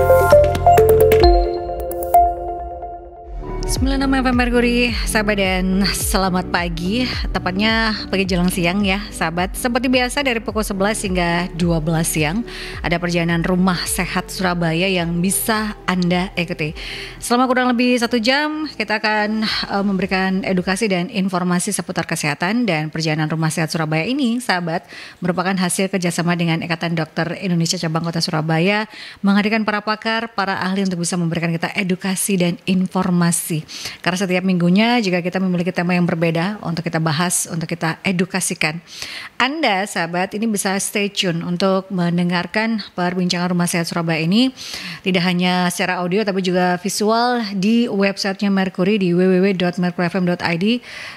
Thank you. 106 FM Mercury, sahabat dan selamat pagi, tepatnya pagi jelang siang ya sahabat. Seperti biasa dari pukul 11 hingga 12 siang, ada perjalanan rumah sehat Surabaya yang bisa Anda ikuti. Selama kurang lebih satu jam, kita akan uh, memberikan edukasi dan informasi seputar kesehatan dan perjalanan rumah sehat Surabaya ini sahabat merupakan hasil kerjasama dengan Ikatan Dokter Indonesia Cabang Kota Surabaya menghadirkan para pakar, para ahli untuk bisa memberikan kita edukasi dan informasi. Karena setiap minggunya jika kita memiliki tema yang berbeda untuk kita bahas, untuk kita edukasikan. Anda sahabat ini bisa stay tune untuk mendengarkan perbincangan Rumah Sehat Surabaya ini tidak hanya secara audio tapi juga visual di websitenya Mercury di www.mercuryfm.id.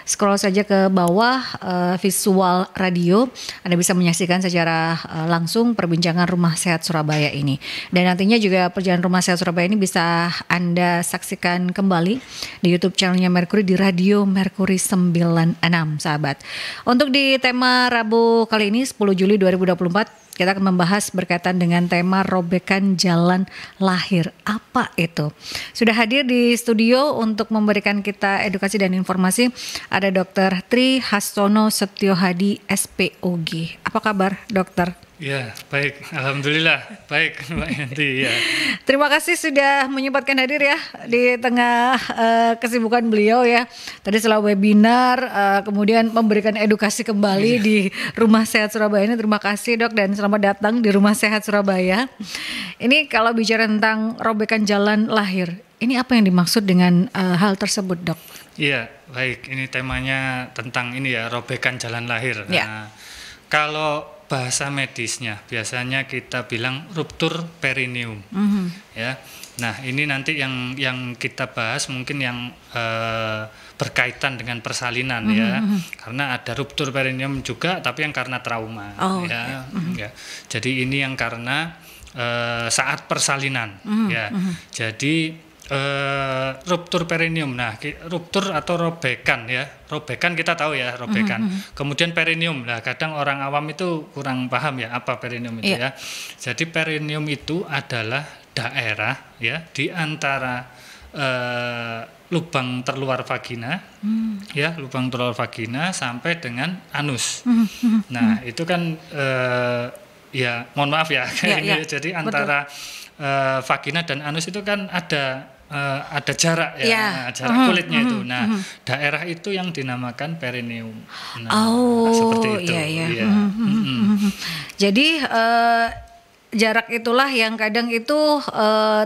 Scroll saja ke bawah uh, visual radio. Anda bisa menyaksikan secara uh, langsung perbincangan Rumah Sehat Surabaya ini. Dan nantinya juga perjalanan Rumah Sehat Surabaya ini bisa Anda saksikan kembali di YouTube channelnya Mercury di Radio Mercury 96 sahabat. Untuk di tema Rabu kali ini 10 Juli 2024 kita akan membahas berkaitan dengan tema robekan jalan lahir. Apa itu? Sudah hadir di studio untuk memberikan kita edukasi dan informasi ada Dr. Tri Hastono Setiohadi SPOG. Apa kabar, Dokter? Ya, baik. Alhamdulillah. Baik, Mbak Yanti. Ya. Terima kasih sudah menyempatkan hadir ya di tengah uh, kesibukan beliau ya. Tadi setelah webinar, uh, kemudian memberikan edukasi kembali ya. di Rumah Sehat Surabaya ini. Terima kasih dok dan selamat datang di Rumah Sehat Surabaya. Ini kalau bicara tentang robekan jalan lahir, ini apa yang dimaksud dengan uh, hal tersebut dok? Iya, baik. Ini temanya tentang ini ya, robekan jalan lahir. Ya. Nah, kalau bahasa medisnya biasanya kita bilang ruptur perineum mm -hmm. ya nah ini nanti yang yang kita bahas mungkin yang uh, berkaitan dengan persalinan mm -hmm. ya mhm, mhm. karena ada ruptur perineum juga tapi yang karena trauma oh, ya, okay. mm -hmm. ya jadi ini yang karena uh, saat persalinan mm -hmm. ya mm -hmm. jadi e, ruptur perineum. Nah, ruptur atau robekan ya. Robekan kita tahu ya, robekan. Mm -hmm. Kemudian perineum. Nah, kadang orang awam itu kurang paham ya apa perineum itu yeah. ya. Jadi perineum itu adalah daerah ya di antara e, lubang terluar vagina, hmm. ya lubang terluar vagina sampai dengan anus. Hmm. Nah hmm. itu kan uh, ya mohon maaf ya, ya, ya. jadi antara uh, vagina dan anus itu kan ada uh, ada jarak ya, ya. nah, jarak uhum, mm-hmm. kulitnya uhum, itu. Mm-hmm. Nah, uhum. Mm-hmm. daerah itu yang dinamakan perineum. Nah, oh, seperti itu. Iya, iya. Ya. Jadi uh, jarak itulah yang kadang itu uh,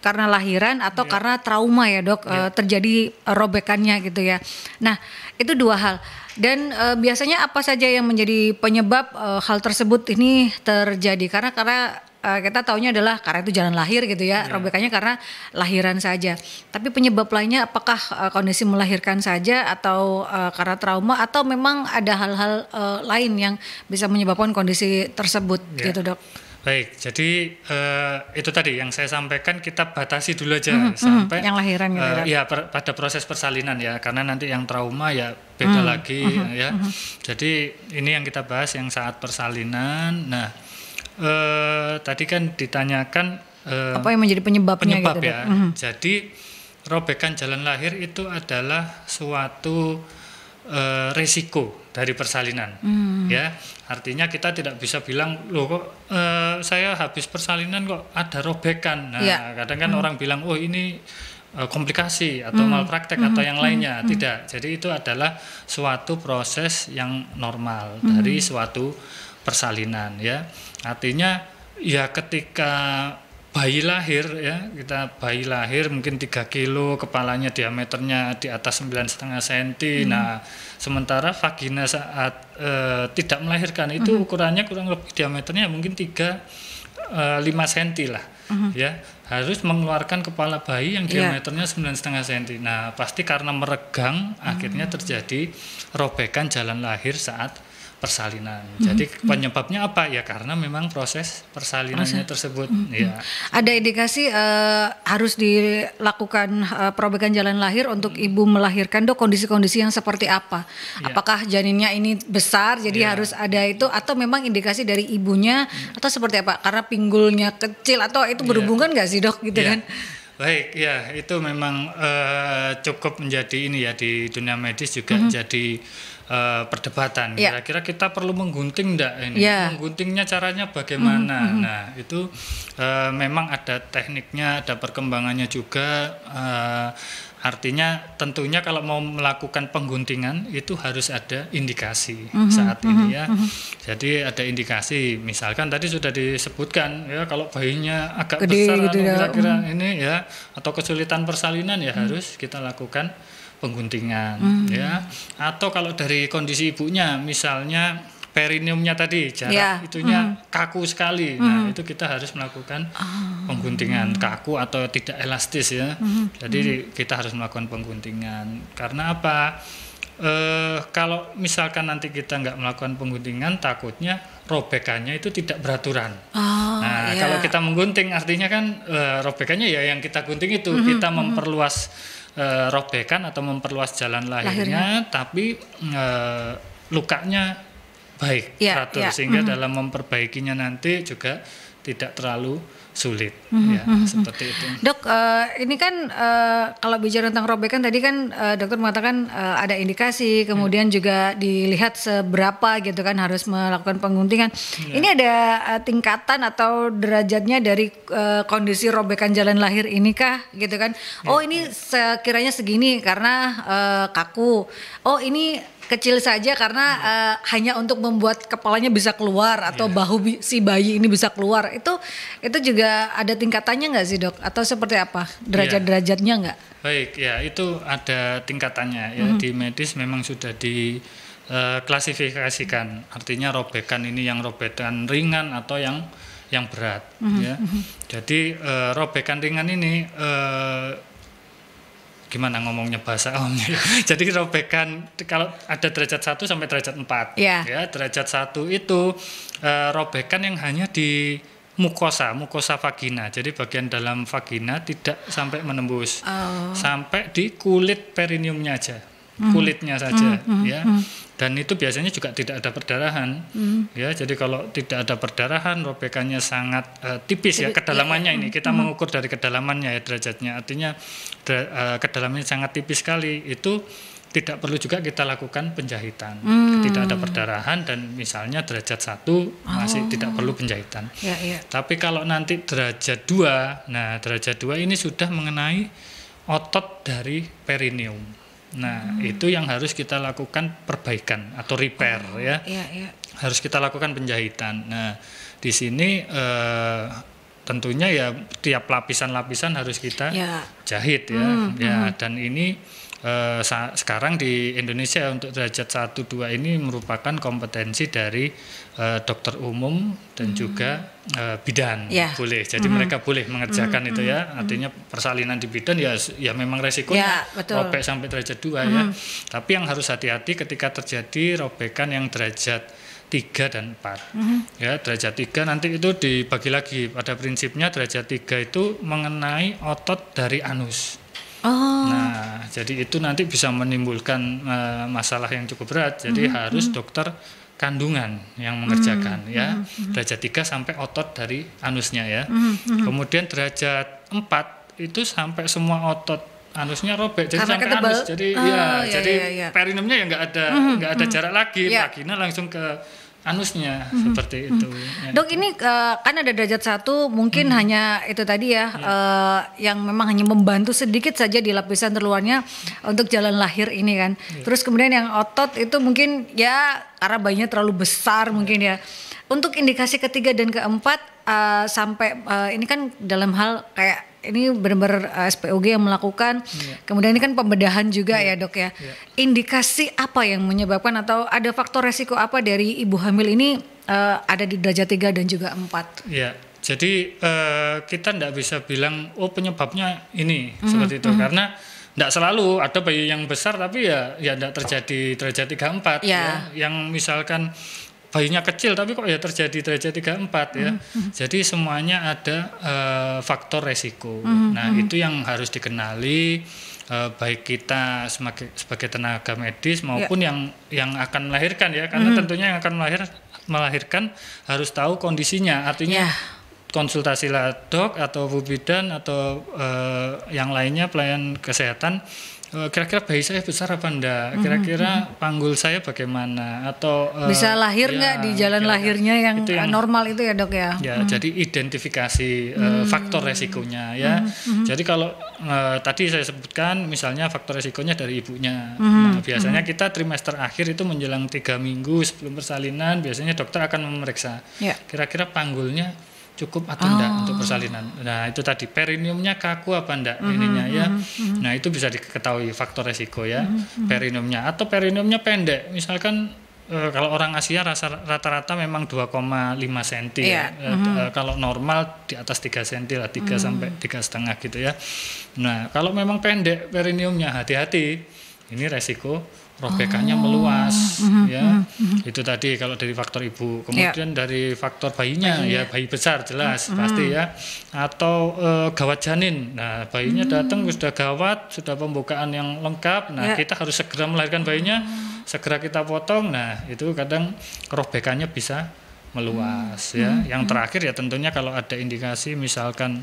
karena lahiran atau yeah. karena trauma ya dok yeah. Iya. terjadi robekannya gitu ya. Nah itu dua hal dan uh, biasanya apa saja yang menjadi penyebab uh, hal tersebut ini terjadi karena karena uh, kita taunya adalah karena itu jalan lahir gitu ya, yeah. robekannya karena lahiran saja. Tapi penyebab lainnya apakah uh, kondisi melahirkan saja atau uh, karena trauma atau memang ada hal-hal uh, lain yang bisa menyebabkan kondisi tersebut yeah. gitu, Dok? Baik, jadi uh, itu tadi yang saya sampaikan kita batasi dulu aja mm -hmm, sampai yang lahiran gitu. Uh, ya per, pada proses persalinan ya, karena nanti yang trauma ya beda mm -hmm, lagi mm -hmm, ya. Mm -hmm. Jadi ini yang kita bahas yang saat persalinan. Nah, Eh, tadi kan ditanyakan uh, apa yang menjadi penyebabnya gitu penyebab gitu, ya. Mm Jadi robekan jalan lahir itu adalah suatu uh, resiko dari persalinan, mm. ya. Artinya kita tidak bisa bilang loh kok uh, saya habis persalinan kok ada robekan. Nah, yeah. kadang kan mm. orang bilang oh ini komplikasi atau mm. malpraktek mm. atau mhm. yang lainnya. Mm. Tidak. Jadi itu adalah suatu proses yang normal mm. dari suatu persalinan ya. Artinya ya ketika bayi lahir ya kita bayi lahir mungkin 3 kilo kepalanya diameternya di atas sembilan setengah senti hmm. nah sementara vagina saat e, tidak melahirkan itu -hmm. ukurannya kurang lebih diameternya ya mungkin 3 e, 5 senti lah -hmm. ya harus mengeluarkan kepala bayi yang iya. diameternya sembilan setengah senti. Nah, pasti karena meregang -hmm. akhirnya terjadi robekan jalan lahir saat persalinan. Mm -hmm. Jadi mm-hmm. penyebabnya apa ya? Karena memang proses persalinannya proses. tersebut. Mm -hmm. Ya. Ada indikasi uh, harus dilakukan uh, perobekan jalan lahir untuk mm -hmm. ibu melahirkan dok kondisi-kondisi yang seperti apa? Yeah. Apakah janinnya ini besar jadi yeah. harus ada itu atau memang indikasi dari ibunya mm -hmm. atau seperti apa? Karena pinggulnya kecil atau itu iya. berhubungan nggak yeah. sih dok gitu yeah. kan? Baik, ya itu memang uh, cukup menjadi ini ya di dunia medis juga mm -hmm. jadi uh, perdebatan. Ya. Kira-kira ya. kita perlu menggunting enggak ini? Ya. Mengguntingnya caranya bagaimana? Mm -hmm. Nah, itu uh, memang ada tekniknya, ada perkembangannya juga uh, Artinya tentunya kalau mau melakukan pengguntingan itu harus ada indikasi mm -hmm, saat mm -hmm, ini mm-hmm. ya. Mm -hmm. Jadi ada indikasi, misalkan tadi sudah disebutkan ya kalau bayinya agak Gede, besar gitu atau ya. kira-kira mm-hmm. ini ya atau kesulitan persalinan ya mm. harus kita lakukan pengguntingan hmm. ya atau kalau dari kondisi ibunya misalnya perineumnya tadi jarak ya. itunya hmm. kaku sekali. hmm. Nah, itu kita harus melakukan ah. pengguntingan kaku atau tidak elastis ya. hmm. hmm. Jadi hmm. kita harus melakukan pengguntingan. Karena apa? Eh, kalau misalkan nanti kita nggak melakukan pengguntingan, takutnya robekannya itu tidak beraturan. Oh, nah, yeah. kalau kita menggunting artinya kan eh, robekannya ya yang kita gunting itu -hmm, kita hmm. memperluas -hmm e, robekan atau memperluas jalan lahirnya, lahirnya. tapi e, lukanya baik ya, ratu, ya. sehingga mm -hmm. dalam memperbaikinya nanti juga tidak terlalu sulit mm-hmm. ya mhm, seperti itu. Mhm. Dok, uh, ini kan uh, kalau bicara tentang robekan tadi kan uh, dokter mengatakan uh, ada indikasi, kemudian hmm. juga dilihat seberapa gitu kan harus melakukan pengguntingan. Yeah. Ini ada uh, tingkatan atau derajatnya dari uh, kondisi robekan jalan lahir inikah gitu kan? Yeah. Oh ya, ini ya. sekiranya segini karena uh, kaku. Oh ini kecil saja karena hmm. uh, hanya untuk membuat kepalanya bisa keluar atau yeah. bahu si bayi ini bisa keluar itu itu juga ada tingkatannya nggak sih dok atau seperti apa iya. derajat derajatnya nggak baik ya itu ada tingkatannya ya hmm. di medis memang sudah di uh, klasifikasikan hmm. artinya robekan ini yang robekan ringan atau yang yang berat -hmm. ya hmm. jadi uh, robekan ringan ini uh, gimana ngomongnya bahasa omnya jadi robekan kalau ada derajat 1 sampai derajat 4 yeah. ya derajat 1 itu e, robekan yang hanya di mukosa mukosa vagina jadi bagian dalam vagina tidak sampai menembus oh. sampai di kulit periniumnya aja Hmm. kulitnya hmm, saja hmm, hmm, ya hmm. dan itu biasanya juga tidak ada perdarahan hmm. ya jadi kalau tidak ada perdarahan robekannya sangat uh, tipis ya kedalamannya iya, ini kita hmm. mengukur dari kedalamannya ya derajatnya artinya uh, kedalamannya sangat tipis sekali itu tidak perlu juga kita lakukan penjahitan. Hmm. Tidak ada perdarahan dan misalnya derajat satu oh. masih tidak perlu penjahitan. Ya, ya. Tapi kalau nanti derajat dua, nah derajat dua ini sudah mengenai otot dari perineum. Nah, hmm. itu yang harus kita lakukan perbaikan atau repair oh, ya. Iya, iya. Harus kita lakukan penjahitan. Nah, di sini eh, tentunya ya tiap lapisan-lapisan harus kita ya. jahit ya. Hmm, ya, hmm. dan ini Eh, sekarang di Indonesia untuk derajat 1 2 ini merupakan kompetensi dari eh, dokter umum dan hmm. juga eh, bidan. Yeah. Boleh. Jadi hmm. mereka boleh mengerjakan hmm. itu hmm, ya. Hmm. Artinya persalinan di bidan ya ya memang resiko yeah, ya, robek sampai derajat 2 ya. hmm. ya. Tapi yang harus hati-hati ketika terjadi robekan yang derajat tiga dan empat Mm -hmm. Ya, derajat tiga nanti itu dibagi lagi. Pada prinsipnya derajat tiga itu mengenai otot dari anus. Oh. Nah, jadi itu nanti bisa menimbulkan uh, masalah yang cukup berat. Jadi mm -hmm. harus mm-hmm. dokter kandungan yang mengerjakan mm -hmm. ya. Mm-hmm. Derajat 3 sampai otot dari anusnya ya. Mm -hmm. Kemudian derajat 4 itu sampai semua otot anusnya robek jadi Karena sampai ketebal. anus jadi iya, oh, ya, iya, jadi iya, iya. perineumnya ya nggak ada enggak mm -hmm. ada jarak lagi yeah. vagina langsung ke anusnya mm-hmm. seperti mhm. itu. Mm-hmm. Ya. Dok ini uh, kan ada derajat satu mungkin mm-hmm. hanya itu tadi ya yeah. Iya. uh, yang memang hanya membantu sedikit saja di lapisan terluarnya untuk jalan lahir ini kan. Yeah. Terus kemudian yang otot itu mungkin ya karena bayinya terlalu besar yeah. mungkin ya. Untuk indikasi ketiga dan keempat uh, sampai uh, ini kan dalam hal kayak ini benar-benar uh, eh, SPOG yang melakukan. Ya. Kemudian ini kan pembedahan juga ya, ya dok ya. ya. Indikasi apa yang menyebabkan atau ada faktor resiko apa dari ibu hamil ini uh, ada di derajat 3 dan juga 4? Ya, jadi uh, kita tidak bisa bilang oh penyebabnya ini -hmm. seperti itu -hmm. karena tidak selalu ada bayi yang besar tapi ya ya tidak terjadi derajat tiga empat Ya. ya yang misalkan bayinya kecil tapi kok ya terjadi derajat 34 ya. Mm -hmm. Jadi semuanya ada uh, faktor resiko. Mm -hmm. Nah, mm-hmm. itu yang harus dikenali uh, baik kita sebagai sebagai tenaga medis maupun yeah. yang yang akan melahirkan ya karena mm -hmm. tentunya yang akan melahir melahirkan harus tahu kondisinya. Artinya yeah konsultasilah dok atau bidan atau uh, yang lainnya pelayan kesehatan Eh, kira-kira bayi saya besar apa enggak mhm, kira-kira mhm. panggul saya bagaimana atau eh, bisa lahir ya, enggak ya, di jalan kira-kira. lahirnya yang, itu yang normal itu ya dok ya ya hmm. jadi identifikasi hmm. faktor resikonya ya mm Hmm. jadi kalau uh, tadi saya sebutkan misalnya faktor resikonya dari ibunya hmm. nah, mhm. biasanya hmm. kita trimester akhir itu menjelang tiga minggu sebelum persalinan biasanya dokter akan memeriksa ya. kira-kira panggulnya cukup atau oh. enggak untuk persalinan. Nah, itu tadi perineumnya kaku apa enggak mm-hmm, ininya ya. Mm-hmm. mm-hmm. Nah, itu bisa diketahui faktor resiko ya. Mm-hmm. mm-hmm. Perineumnya atau perineumnya pendek. Misalkan e, kalau orang Asia rata-rata memang 2,5 cm. Yeah. E, mm-hmm. e, kalau normal di atas 3 cm lah 3 mm-hmm. sampai tiga setengah gitu ya. Nah, kalau memang pendek perineumnya hati-hati. Ini resiko robekannya oh. meluas mm -hmm, ya mm -hmm. itu tadi kalau dari faktor ibu ya. kemudian yeah. dari faktor bayinya, bayinya ya bayi besar jelas mm -hmm. pasti mhm. ya atau e, gawat janin nah bayinya mm -hmm. datang sudah gawat sudah pembukaan yang lengkap nah yeah. kita harus segera melahirkan bayinya mm -hmm. segera kita potong nah itu kadang robekannya bisa meluas mm -hmm. ya mm -hmm. yang terakhir ya tentunya kalau ada indikasi misalkan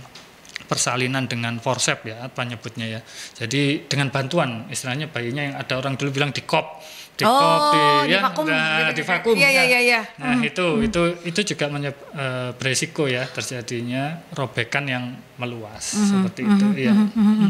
persalinan dengan forcep ya apa nyebutnya ya jadi dengan bantuan istilahnya bayinya yang ada orang dulu bilang di kop di oh, di, di ya, vakum, nah, di iya, iya, iya. vakum. ya, ya. ya, Ya. Nah, hmm. itu hmm. itu itu juga menyeb, e, eh, beresiko ya terjadinya robekan yang meluas hmm. seperti hmm. itu, hmm. ya. Hmm.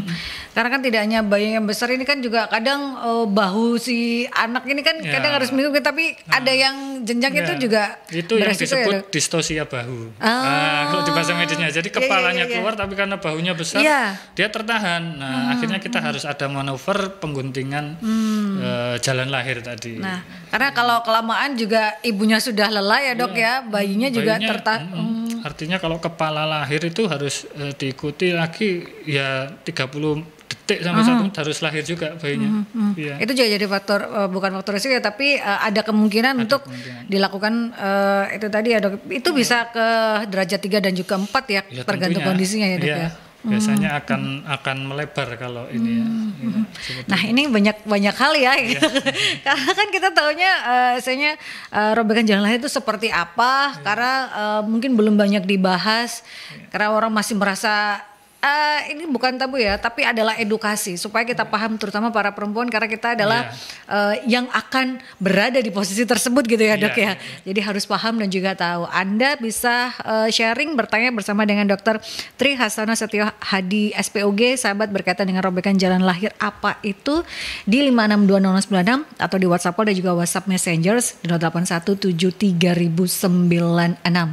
Karena kan tidak hanya bayi yang besar ini kan juga kadang e, bahu si anak ini kan ya. kadang harus minggu tapi nah. ada yang jenjang ya. itu juga itu yang ya, disebut ya, distosia bahu. ah. Nah, kalau di bahasa medisnya. Jadi kepalanya ya, ya, ya, keluar tapi karena bahunya besar ya. dia tertahan. Nah, hmm, akhirnya kita harus ada manuver pengguntingan hmm. e, jalan lahir terakhir tadi. Nah, karena kalau kelamaan juga ibunya sudah lelah ya dok ya, ya bayinya, bayinya juga tertarik Hmm. Mm. Artinya kalau kepala lahir itu harus eh, diikuti lagi ya 30 detik sampai satu harus lahir juga bayinya. Uh -huh. Ya. Itu juga jadi faktor uh, bukan faktor risiko ya, tapi uh, ada kemungkinan ada untuk kemungkinan. dilakukan uh, itu tadi ya dok. Itu iya. bisa ke derajat 3 dan juga 4 ya, ya tergantung tentunya. kondisinya ya dok iya. ya. ya biasanya hmm. akan hmm. akan melebar kalau ini ya. Hmm. ya hmm. sebetulnya. nah ini banyak banyak hal ya, yeah. karena kan kita taunya uh, eh, saya uh, eh, robekan jalan lahir itu seperti apa Yeah. karena uh, mungkin belum banyak dibahas yeah. karena orang masih merasa uh, ini bukan tabu ya, tapi adalah edukasi supaya kita paham terutama para perempuan karena kita adalah yeah. Iya. uh, yang akan berada di posisi tersebut gitu ya, iya, Dok ya. Iya, Jadi harus paham dan juga tahu. Anda bisa uh, sharing bertanya bersama dengan dokter Tri Hasanah Setio Hadi SPOG sahabat berkaitan dengan robekan jalan lahir apa itu di 5620096 atau di WhatsApp dan juga WhatsApp Messengers di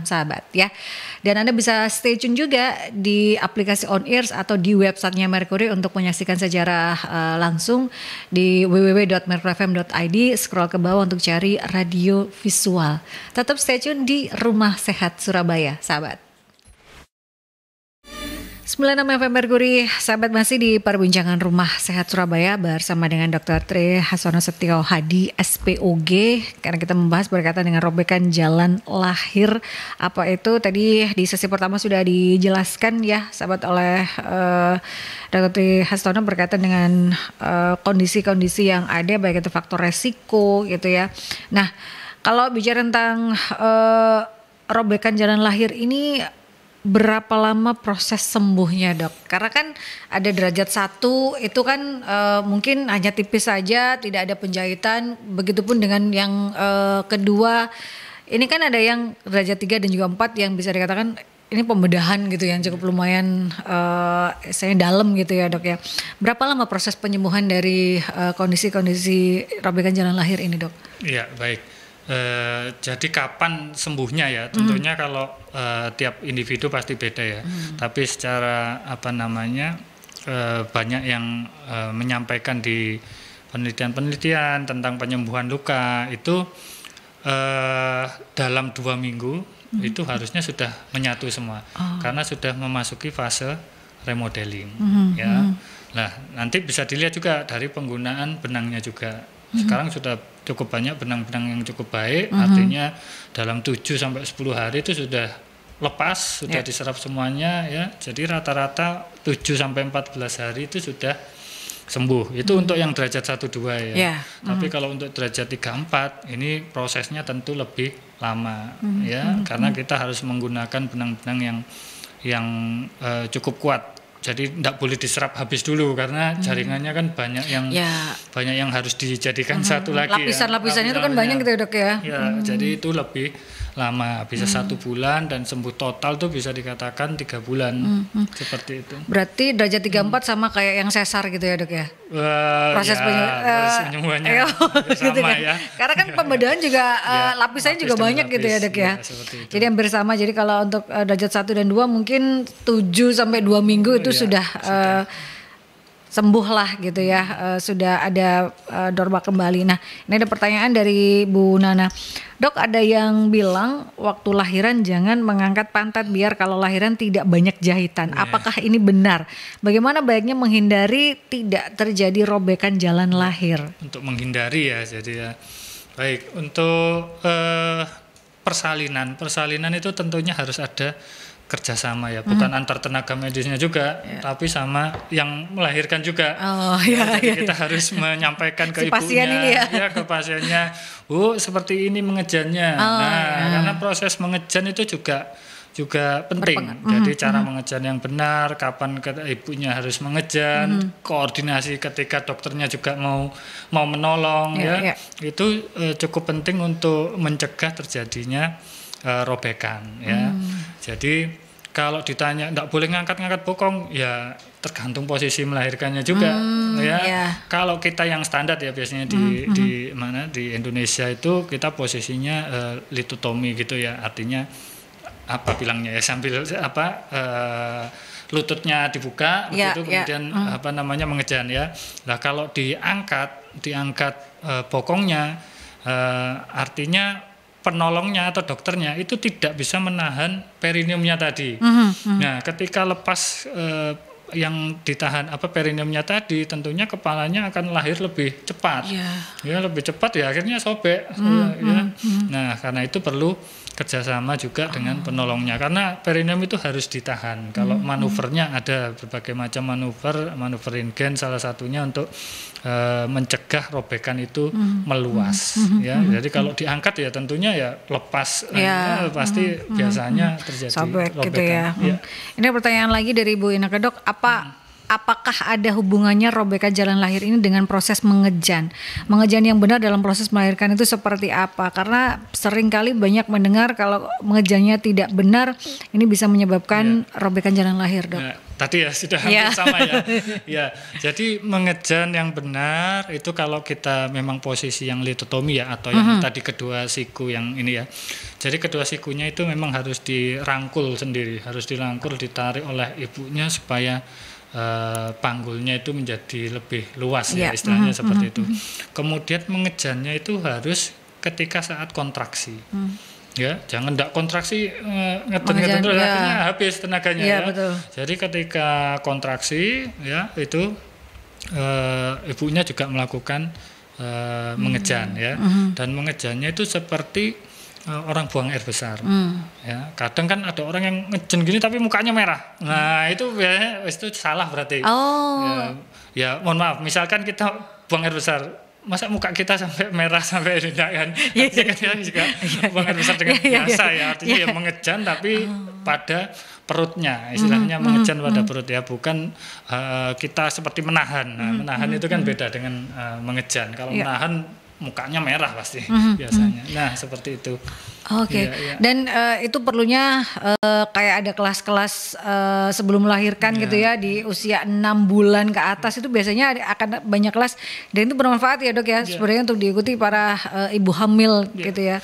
sahabat ya. Dan Anda bisa stay tune juga di aplikasi on Ears atau di websitenya Mercury untuk menyaksikan sejarah uh, langsung di www.mercuryfm.id scroll ke bawah untuk cari radio visual. Tetap stay tune di Rumah Sehat Surabaya, sahabat. 96 FM Merkuri, sahabat masih di perbincangan rumah sehat Surabaya bersama dengan Dr. Tri Hasono Setio Hadi SPOG karena kita membahas berkaitan dengan robekan jalan lahir apa itu tadi di sesi pertama sudah dijelaskan ya sahabat oleh uh, eh, Dr. Tri Hasono berkaitan dengan eh, kondisi-kondisi uh, yang ada baik itu faktor resiko gitu ya. Nah kalau bicara tentang uh, robekan jalan lahir ini berapa lama proses sembuhnya dok? Karena kan ada derajat satu itu kan e, mungkin hanya tipis saja, tidak ada penjahitan. Begitupun dengan yang e, kedua, ini kan ada yang derajat tiga dan juga empat yang bisa dikatakan ini pembedahan gitu yang cukup lumayan e, saya dalam gitu ya dok ya. Berapa lama proses penyembuhan dari kondisi-kondisi e, robekan jalan lahir ini dok? Iya baik. Eh, jadi kapan sembuhnya ya tentunya mm. kalau uh, tiap individu pasti beda ya mm. tapi secara apa namanya uh, banyak yang uh, menyampaikan di penelitian-penelitian tentang penyembuhan luka itu uh, dalam dua minggu mm. itu harusnya sudah menyatu semua oh. karena sudah memasuki fase remodeling mm -hmm. ya hmm. nah nanti bisa dilihat juga dari penggunaan benangnya juga Mm-hmm. Sekarang sudah cukup banyak benang-benang yang cukup baik, mm-hmm. artinya dalam 7 sampai 10 hari itu sudah lepas, sudah yeah. diserap semuanya ya. Jadi rata-rata 7 sampai 14 hari itu sudah sembuh. Itu hmm. untuk yang derajat 1 2 ya. Yeah. Tapi hmm. kalau untuk derajat 3 4 ini prosesnya tentu lebih lama hmm. ya hmm. karena mm-hmm. kita harus menggunakan benang-benang yang yang uh, cukup kuat jadi tidak boleh diserap habis dulu karena hmm. jaringannya kan banyak yang ya. banyak yang harus dijadikan hmm. satu lagi ya. lapisan-lapisannya ya. itu kan banyak gitu ya, dok ya, ya hmm. jadi itu lebih lama bisa hmm. satu bulan dan sembuh total tuh bisa dikatakan tiga bulan hmm, hmm. seperti itu berarti derajat 34 hmm. sama kayak yang sesar gitu ya dok ya uh, proses ya, penyu uh, penyembuhannya eh, gitu kan. ya karena kan pembedahan juga uh, eh, ya, lapisannya lapis juga banyak lapis, gitu ya dok ya, ya jadi hampir sama jadi kalau untuk uh, derajat satu dan dua mungkin 7 sampai dua minggu oh, itu ya, sudah, sudah. Uh, sembuh lah gitu ya uh, sudah ada uh, eh, dorba kembali. Nah ini ada pertanyaan dari Bu Nana, dok ada yang bilang waktu lahiran jangan mengangkat pantat biar kalau lahiran tidak banyak jahitan. Yeah. Apakah ini benar? Bagaimana baiknya menghindari tidak terjadi robekan jalan lahir? Untuk menghindari ya jadi ya baik untuk uh, persalinan persalinan itu tentunya harus ada kerjasama ya, bukan hmm. antar tenaga medisnya juga, ya. tapi sama yang melahirkan juga. Oh iya, ya, Jadi ya, kita ya. harus menyampaikan ke si ibunya, ini ya. ya ke pasiennya, bu oh, seperti ini mengejannya. Oh, nah, ya. karena proses mengejan itu juga juga penting. Berpeng mm-hmm, Jadi -hmm. cara mm-hmm. mengejan yang benar, kapan ibunya harus mengejan, -hmm. koordinasi ketika dokternya juga mau mau menolong yeah, ya, yeah. itu eh, cukup penting untuk mencegah terjadinya uh, robekan ya. Hmm. Jadi kalau ditanya tidak boleh ngangkat-ngangkat bokong ya tergantung posisi melahirkannya juga hmm, ya. Yeah. Kalau kita yang standar ya biasanya di -hmm. hmm. di mana di Indonesia itu kita posisinya uh, eh, litotomi gitu ya. Artinya apa bilangnya ya sambil apa uh, lututnya dibuka yeah, begitu yeah. kemudian hmm. apa namanya mengejan ya. Nah, kalau diangkat diangkat uh, bokongnya uh, artinya penolongnya atau dokternya itu tidak bisa menahan perineumnya tadi. Mm -hmm. Nah, ketika lepas eh, yang ditahan apa perineumnya tadi, tentunya kepalanya akan lahir lebih cepat. Yeah. Ya, lebih cepat ya akhirnya sobek. Mm -hmm. ya. ya. Mhm, mhm. Nah, karena itu perlu kerjasama juga oh. dengan ah. penolongnya karena perineum itu harus ditahan kalau hmm. manuvernya ada berbagai macam manuver manuver ringen salah satunya untuk uh, mencegah robekan itu hmm. hmm. meluas hmm. ya hmm. jadi kalau diangkat ya tentunya ya lepas eh, ya. Eh, pasti hmm. hmm. biasanya hmm. terjadi Sobek robekan gitu ya. ya. ini pertanyaan lagi dari Bu Ina Kedok apa hmm apakah ada hubungannya robekan jalan lahir ini dengan proses mengejan? Mengejan yang benar dalam proses melahirkan itu seperti apa? Karena seringkali banyak mendengar kalau mengejannya tidak benar, ini bisa menyebabkan ya. robekan jalan lahir, dok. Ya. Tadi ya sudah hampir ya. sama ya. ya, jadi mengejan yang benar itu kalau kita memang posisi yang litotomi ya atau yang mm -hmm. tadi kedua siku yang ini ya. Jadi kedua sikunya itu memang harus dirangkul sendiri, harus dirangkul ditarik oleh ibunya supaya Eh, panggulnya itu menjadi lebih luas ya, ya istilahnya mm -hmm. seperti itu. Mm-hmm. Kemudian mengejarnya itu harus ketika saat kontraksi. Mm. Ya, jangan tidak kontraksi eh, ngeten-ngeten terus ya. akhirnya habis tenaganya ya. ya. Betul. Jadi ketika kontraksi ya itu e, ibunya juga melakukan mm -hmm. mengejan mm-hmm. ya. Mm -hmm. Dan mengejannya itu seperti Eh, orang buang air besar. Hmm. Ya, kadang kan ada orang yang ngejen gini tapi mukanya merah. Nah, hmm. itu ya itu salah berarti. Oh. Ya, ya, mohon maaf, misalkan kita buang air besar masa muka kita sampai merah sampai ini kan iya. kan juga iya. buang air besar dengan iya, biasa ya artinya ya mengejan tapi oh. pada perutnya istilahnya mm, mengejan hmm, pada hmm. perut ya bukan uh, kita seperti menahan nah, hmm, menahan mm, itu kan beda dengan uh, mengejan kalau yeah. menahan mukanya merah pasti mm-hmm. biasanya. Nah seperti itu. Oke. Okay. Ya, ya. Dan uh, itu perlunya uh, kayak ada kelas-kelas uh, sebelum melahirkan ya. gitu ya di usia enam bulan ke atas itu biasanya ada, akan banyak kelas dan itu bermanfaat ya dok ya, ya. sebenarnya untuk diikuti para uh, ibu hamil ya. gitu ya.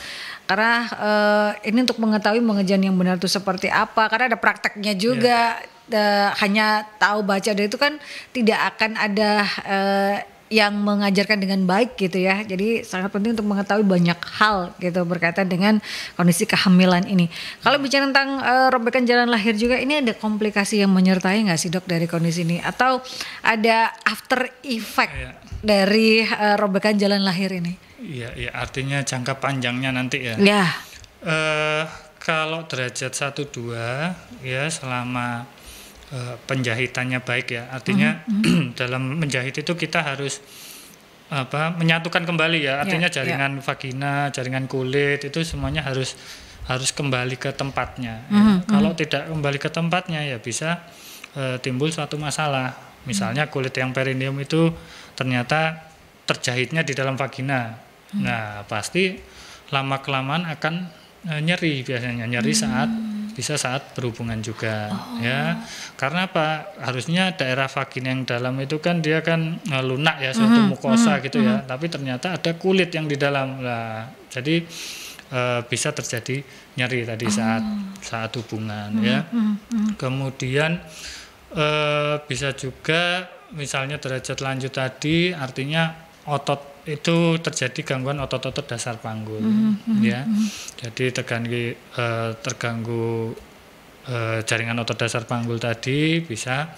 Karena uh, ini untuk mengetahui mengejan yang benar itu seperti apa karena ada prakteknya juga. Ya. Uh, hanya tahu baca dari itu kan tidak akan ada uh, yang mengajarkan dengan baik gitu ya. Jadi sangat penting untuk mengetahui banyak hal gitu berkaitan dengan kondisi kehamilan ini. Kalau bicara tentang uh, robekan jalan lahir juga ini ada komplikasi yang menyertai nggak sih dok dari kondisi ini atau ada after effect ya. dari uh, robekan jalan lahir ini? Iya, iya artinya jangka panjangnya nanti ya. Iya. Uh, kalau derajat 1 2 ya selama Eh, penjahitannya baik ya. Artinya mm -hmm. dalam menjahit itu kita harus apa menyatukan kembali ya. Artinya yeah, ya. jaringan yeah. vagina, jaringan kulit itu semuanya harus harus kembali ke tempatnya. Mm -hmm. ya. Mm-hmm, mm-hmm. Kalau mm -hmm. tidak kembali ke tempatnya ya bisa uh, timbul suatu masalah. Misalnya kulit yang perineum itu ternyata terjahitnya di dalam vagina. Hmm. Nah, pasti lama kelamaan akan e, nyeri biasanya nyeri hmm. saat bisa saat berhubungan juga oh. ya karena apa harusnya daerah vagina yang dalam itu kan dia kan eh, lunak ya suatu mm-hmm. mukosa hmm gitu ya mhm. tapi ternyata ada kulit yang di dalam lah jadi e, bisa terjadi nyeri tadi saat oh. saat hubungan hmm ya mm-hmm. kemudian e, bisa juga misalnya derajat lanjut tadi artinya otot itu terjadi gangguan otot-otot dasar panggul mm-hmm. ya mhm. jadi terganggu uh, terganggu uh, jaringan otot dasar panggul tadi bisa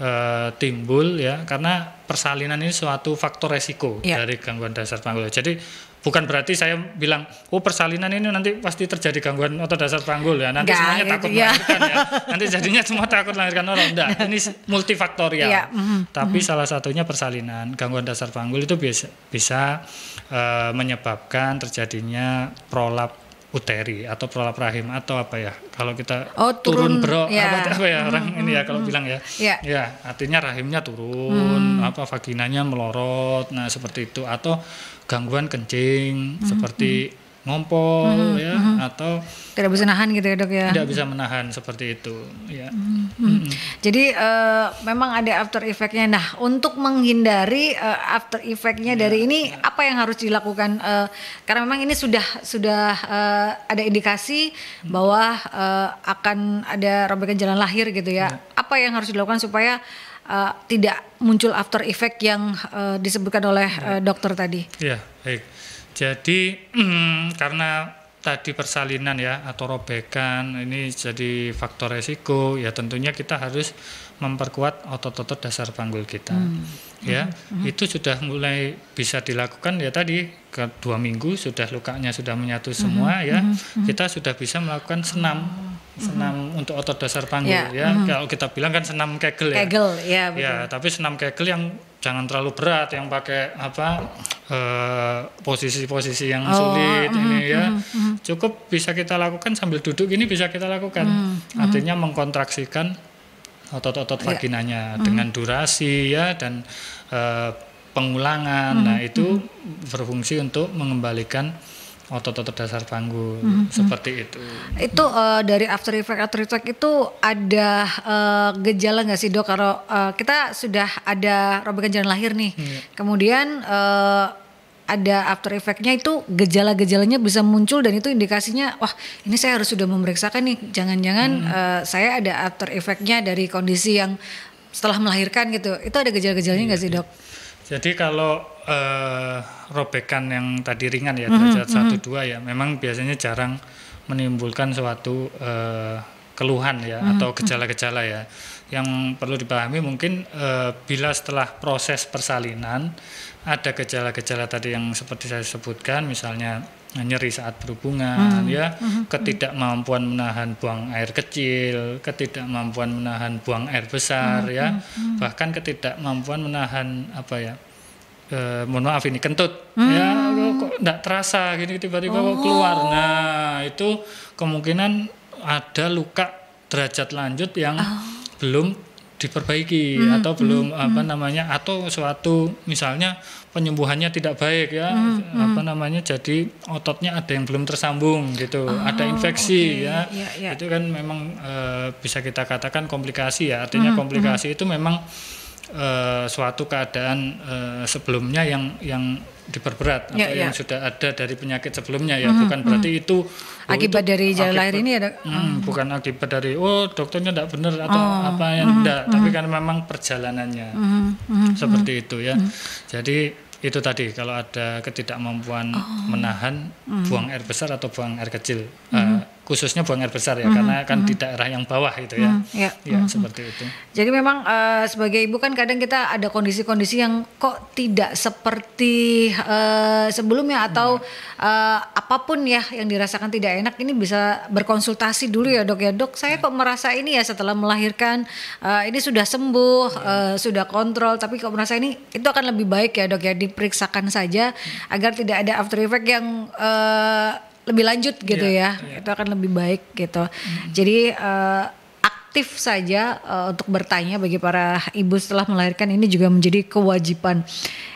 uh, timbul ya karena persalinan ini suatu faktor resiko yeah. dari gangguan dasar panggul jadi bukan berarti saya bilang oh persalinan ini nanti pasti terjadi gangguan otot dasar panggul ya nanti Gak, semuanya gitu takut ya. melahirkan ya nanti jadinya semua takut melahirkan orang enggak ini multifaktorial ya. mm -hmm. tapi mm -hmm. salah satunya persalinan gangguan dasar panggul itu bisa bisa uh, eh, menyebabkan terjadinya prolap uteri atau prolap rahim atau apa ya kalau kita oh, turun, turun bro ya. apa, apa ya mm -hmm. orang ini ya mhm, kalau -hmm. bilang ya. ya ya artinya rahimnya turun mm. apa vaginanya melorot nah seperti itu atau gangguan kencing hmm. seperti hmm. ngompol hmm. ya hmm. atau tidak bisa menahan gitu ya dok ya tidak bisa menahan seperti itu ya hmm. Hmm. jadi uh, memang ada after effectnya nah untuk menghindari uh, after effectnya yeah. dari ya, ini yeah. apa yang harus dilakukan uh, karena memang ini sudah sudah uh, ada indikasi hmm. bahwa uh, akan ada robekan jalan lahir gitu ya, ya apa yang harus dilakukan supaya uh, tidak muncul after effect yang uh, disebutkan oleh uh, dokter tadi. Ya, baik. Jadi mm, karena tadi persalinan ya atau robekan ini jadi faktor resiko ya tentunya kita harus memperkuat otot-otot dasar panggul kita hmm. ya hmm. hmm. itu sudah mulai bisa dilakukan ya tadi kedua minggu sudah lukanya sudah menyatu hmm. semua ya. hmm. ya hmm. kita sudah bisa melakukan senam oh senam mm-hmm. untuk otot dasar panggul yeah. ya. Mm-hmm. Kalau kita bilang kan senam kegel ya. Kegel, ya, ya betul. tapi senam kegel yang jangan terlalu berat yang pakai apa posisi eh, posisi-posisi yang oh, sulit mm, ini ya. Mm, -hmm. Cukup bisa kita lakukan sambil duduk ini bisa kita lakukan. Mm, Artinya mengkontraksikan otot-otot ya. vaginanya yeah. Mhm. dengan durasi ya dan uh, pengulangan. Mm, nah, itu mhm. berfungsi untuk mengembalikan otot-otot dasar panggul mm -hmm. seperti itu. Itu uh, dari after effect after effect itu ada uh, gejala nggak sih dok? Kalau uh, kita sudah ada robekan jalan lahir nih, mm. kemudian uh, ada after effectnya itu gejala-gejalanya bisa muncul dan itu indikasinya wah ini saya harus sudah memeriksakan nih jangan-jangan hmm. uh, saya ada after effectnya dari kondisi yang setelah melahirkan gitu itu ada gejala-gejalanya nggak iya. sih iya. dok? Jadi kalau eh, robekan yang tadi ringan ya mm-hmm, derajat mm-hmm. satu mm-hmm. dua ya memang biasanya jarang menimbulkan suatu eh, keluhan ya mm-hmm. atau mm-hmm. gejala-gejala ya yang perlu dipahami mungkin eh, bila setelah proses persalinan ada gejala-gejala tadi yang seperti saya sebutkan misalnya nyeri saat berhubungan hmm. ya ketidakmampuan menahan buang air kecil ketidakmampuan menahan buang air besar hmm. ya bahkan ketidakmampuan menahan apa ya Eh, mohon maaf ini kentut hmm. ya lo kok tidak terasa gini tiba-tiba oh. keluar nah itu kemungkinan ada luka derajat lanjut yang oh. belum diperbaiki hmm, atau hmm, belum hmm, apa namanya atau suatu misalnya penyembuhannya tidak baik ya hmm, hmm, apa namanya jadi ototnya ada yang belum tersambung gitu oh, ada infeksi okay. ya Ya, ya itu kan memang e, bisa kita katakan komplikasi ya artinya hmm, komplikasi hmm. itu memang e, suatu keadaan e, sebelumnya yang yang diperberat ya, atau ya. yang sudah ada dari penyakit sebelumnya ya hmm, bukan hmm. berarti itu oh, akibat itu, dari jalan lahir ini ada hmm, hmm. bukan akibat dari oh dokternya tidak benar atau oh, apa yang hmm, tidak hmm. tapi kan memang perjalanannya hmm, hmm, hmm seperti hmm. itu ya hmm. jadi itu tadi kalau ada ketidakmampuan oh. menahan hmm. buang air besar atau buang air kecil hmm. uh, khususnya buang air besar ya mm -hmm. karena kan mm -hmm. di mm-hmm. daerah yang bawah gitu ya. Mm -hmm. Ya, mm -hmm. seperti itu. Jadi memang uh, sebagai ibu kan kadang kita ada kondisi-kondisi yang kok tidak seperti uh, sebelumnya atau mm -hmm. uh, apapun ya yang dirasakan tidak enak ini bisa berkonsultasi dulu ya Dok ya. Dok, saya iya. kok merasa ini ya setelah melahirkan uh, ini sudah sembuh, mm -hmm. uh, sudah kontrol tapi kok merasa ini itu akan lebih baik ya Dok ya diperiksakan saja mm -hmm. agar tidak ada after effect yang uh, lebih lanjut gitu yeah, ya. Yeah. Itu akan lebih baik gitu. Mm. Jadi uh, aktif saja uh, untuk bertanya bagi para ibu setelah melahirkan ini juga menjadi kewajiban.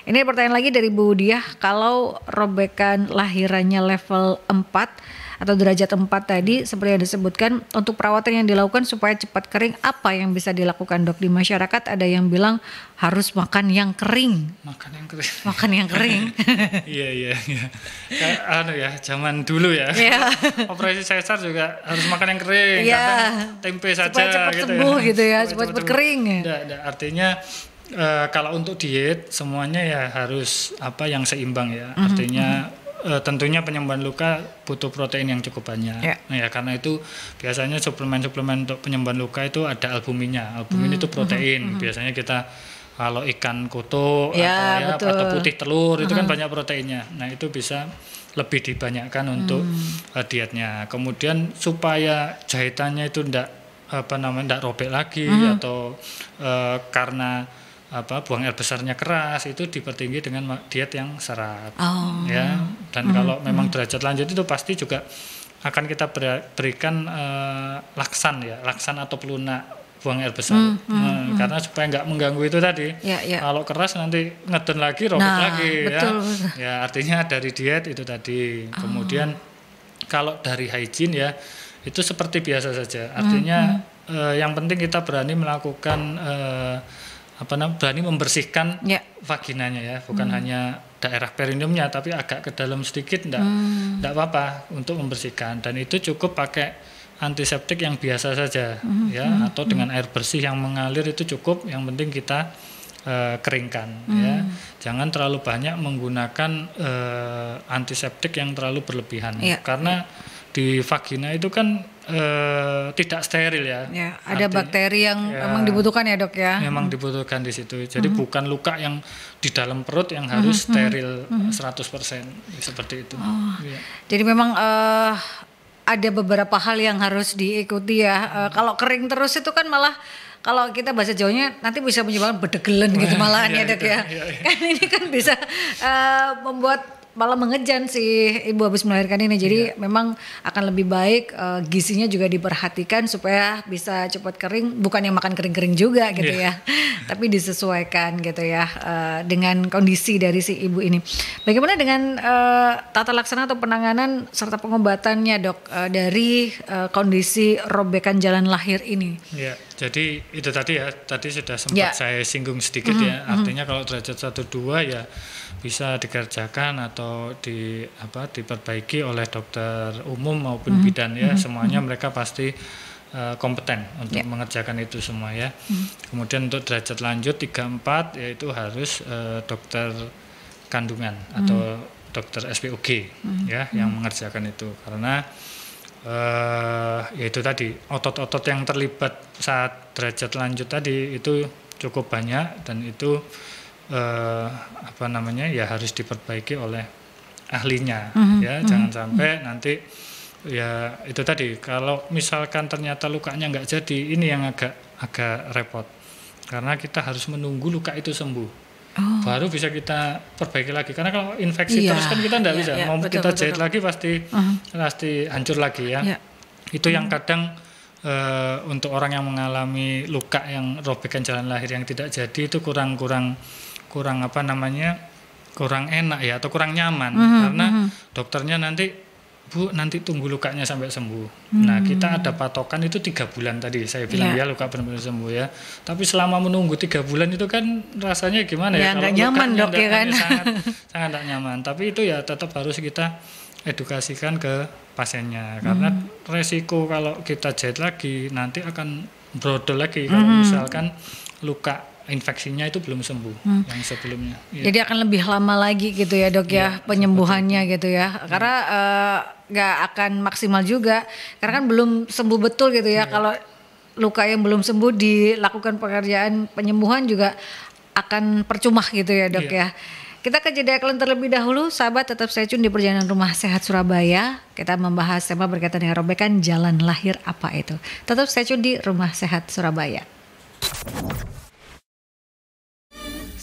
Ini pertanyaan lagi dari Bu Diah, kalau robekan lahirannya level 4 atau derajat 4 tadi seperti yang disebutkan untuk perawatan yang dilakukan supaya cepat kering apa yang bisa dilakukan dok di masyarakat ada yang bilang harus makan yang kering makan yang kering makan yang kering iya iya iya anu ya zaman dulu ya yeah. operasi sesar juga harus makan yang kering yeah. tempe saja supaya cepat gitu ya. sembuh ya. gitu ya supaya, supaya cepat, cepat kering tidak ya. enggak, enggak. artinya Uh, kalau untuk diet semuanya ya harus apa yang seimbang ya. Mm -hmm. Artinya mm -hmm Eh, tentunya penyembuhan luka butuh protein yang cukup banyak. Yeah. Ya. ya karena itu biasanya suplemen-suplemen untuk penyembuhan luka itu ada albuminnya. Albumin hmm. itu protein. Hmm. hmm, hmm. Biasanya kita kalau ikan kutu ya, atau, ya, atau putih telur itu uh -huh. kan hmm. banyak proteinnya. Nah itu bisa lebih dibanyakkan untuk hmm. Eh, dietnya. Kemudian supaya jahitannya itu tidak apa namanya tidak robek lagi hmm. atau e, karena apa buang air besarnya keras itu dipertinggi dengan diet yang serat oh. ya dan hmm. kalau memang hmm. derajat lanjut itu pasti juga akan kita berikan uh, laksan ya laksan atau pelunak buang air besar -hmm. hmm, nah, hmm. karena supaya nggak mengganggu itu tadi ya, ya. kalau keras nanti ngeden lagi robek nah, lagi ya. betul. ya ya artinya dari diet itu tadi oh. kemudian kalau dari hygiene ya itu seperti biasa saja artinya mm -hmm. Uh, yang penting kita berani melakukan uh, apa namanya berani membersihkan yeah. vaginanya ya bukan hmm. hanya daerah perineumnya tapi agak ke dalam sedikit enggak hmm. apa-apa untuk membersihkan dan itu cukup pakai antiseptik yang biasa saja hmm. ya hmm. atau hmm. dengan air bersih yang mengalir itu cukup yang penting kita uh, keringkan hmm. ya jangan terlalu banyak menggunakan uh, antiseptik yang terlalu berlebihan yeah. karena di vagina itu kan Eh, tidak steril ya. ya ada Arti, bakteri yang ya, memang dibutuhkan ya dok ya. Memang dibutuhkan di situ. Jadi hmm. bukan luka yang di dalam perut yang harus hmm. steril hmm. 100% seperti itu. Oh. Ya. Jadi memang uh, ada beberapa hal yang harus diikuti ya. Hmm. Uh, kalau kering terus itu kan malah kalau kita bahasa jauhnya nanti bisa menyebabkan bedegelen gitu malahan ya iya, dok iya, ya. Ya, ya. Kan ini kan bisa uh, membuat malah mengejan sih ibu habis melahirkan ini. Jadi iya. memang akan lebih baik uh, gizinya juga diperhatikan supaya bisa cepat kering. Bukan yang makan kering-kering juga gitu iya. ya, tapi disesuaikan gitu ya uh, dengan kondisi dari si ibu ini. Bagaimana dengan uh, tata laksana atau penanganan serta pengobatannya dok uh, dari uh, kondisi robekan jalan lahir ini? Iya. Jadi itu tadi ya, tadi sudah sempat iya. saya singgung sedikit mm -hmm. ya. Mm-hmm. Artinya mm -hmm. kalau derajat satu dua ya bisa dikerjakan atau di apa diperbaiki oleh dokter umum maupun mm -hmm. bidan ya mm -hmm. semuanya mm -hmm. mereka pasti eh, kompeten untuk yeah. mengerjakan itu semua ya. Mm -hmm. Kemudian untuk derajat lanjut 34 yaitu harus uh, dokter kandungan mm -hmm. atau dokter SPOG mm -hmm. ya yang mhm. mengerjakan itu karena uh, eh, yaitu tadi otot-otot yang terlibat saat derajat lanjut tadi itu cukup banyak dan itu eh, apa namanya ya harus diperbaiki oleh ahlinya mm -hmm. ya mm -hmm. jangan mhm. sampai mm -hmm. nanti ya itu tadi kalau misalkan ternyata lukanya nggak jadi ini yang agak agak repot karena kita harus menunggu luka itu sembuh Oh. baru bisa kita perbaiki lagi karena kalau infeksi yeah. terus kan kita tidak yeah, bisa yeah, mau betul, kita jahit lagi pasti uh-huh. pasti hancur lagi ya yeah. itu hmm. yang mhm. kadang uh, untuk orang yang mengalami luka yang robekan jalan lahir yang tidak jadi itu kurang-kurang kurang apa namanya kurang enak ya atau kurang nyaman mm -hmm. karena mhm. dokternya nanti bu nanti tunggu lukanya sampai sembuh. Mm -hmm. Nah kita ada patokan itu tiga bulan tadi saya iya. bilang yeah. ya luka benar-benar sembuh ya. Tapi selama menunggu tiga bulan itu kan rasanya gimana ya? Ya nggak nyaman dok ya kan? Sangat sangat tidak nyaman. Tapi itu ya tetap harus kita edukasikan ke pasiennya mhm. karena hmm. resiko kalau kita jahit lagi nanti akan brodol lagi kalau hmm. misalkan luka infeksinya itu belum sembuh hmm. yang sebelumnya. Ya. Jadi akan lebih lama lagi gitu ya dok ya, ya penyembuhannya betul. gitu ya. Iya. Karena eh, nggak uh, akan maksimal juga karena kan belum sembuh betul gitu ya. ya. Kalau luka yang belum sembuh dilakukan pekerjaan penyembuhan juga akan percuma gitu ya dok ya. ya. Kita ke jeda iklan terlebih dahulu, sahabat tetap stay tune di perjalanan rumah sehat Surabaya. Kita membahas tema berkaitan dengan robekan jalan lahir apa itu. Tetap stay tune di rumah sehat Surabaya.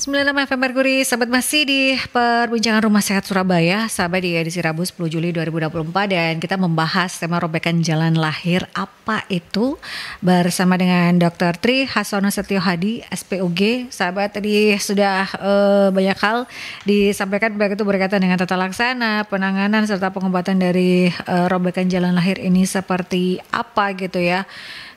96 FM Mercury, sahabat masih di perbincangan Rumah Sehat Surabaya, sahabat di edisi Rabu 10 Juli 2024 dan kita membahas tema robekan jalan lahir apa itu bersama dengan Dr. Tri Hasono Setio Hadi, SPUG. Sahabat tadi sudah uh, banyak hal disampaikan baik itu berkaitan dengan tata laksana, penanganan serta pengobatan dari uh, robekan jalan lahir ini seperti apa gitu ya.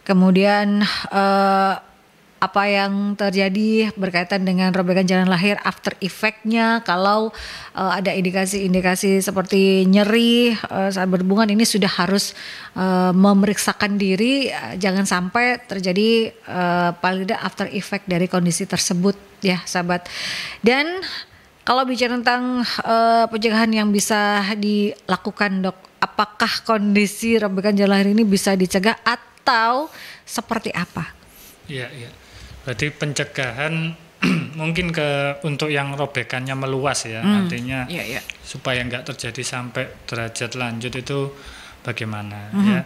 Kemudian uh, apa yang terjadi berkaitan dengan robekan jalan lahir after effectnya kalau uh, ada indikasi-indikasi seperti nyeri uh, saat berhubungan ini sudah harus uh, memeriksakan diri uh, jangan sampai terjadi uh, paling tidak after effect dari kondisi tersebut ya sahabat dan kalau bicara tentang uh, pencegahan yang bisa dilakukan dok apakah kondisi robekan jalan lahir ini bisa dicegah atau seperti apa? Iya, yeah, iya. Berarti pencegahan mungkin ke untuk yang robekannya meluas ya hmm. artinya yeah, yeah. supaya nggak terjadi sampai derajat lanjut itu bagaimana mm-hmm. ya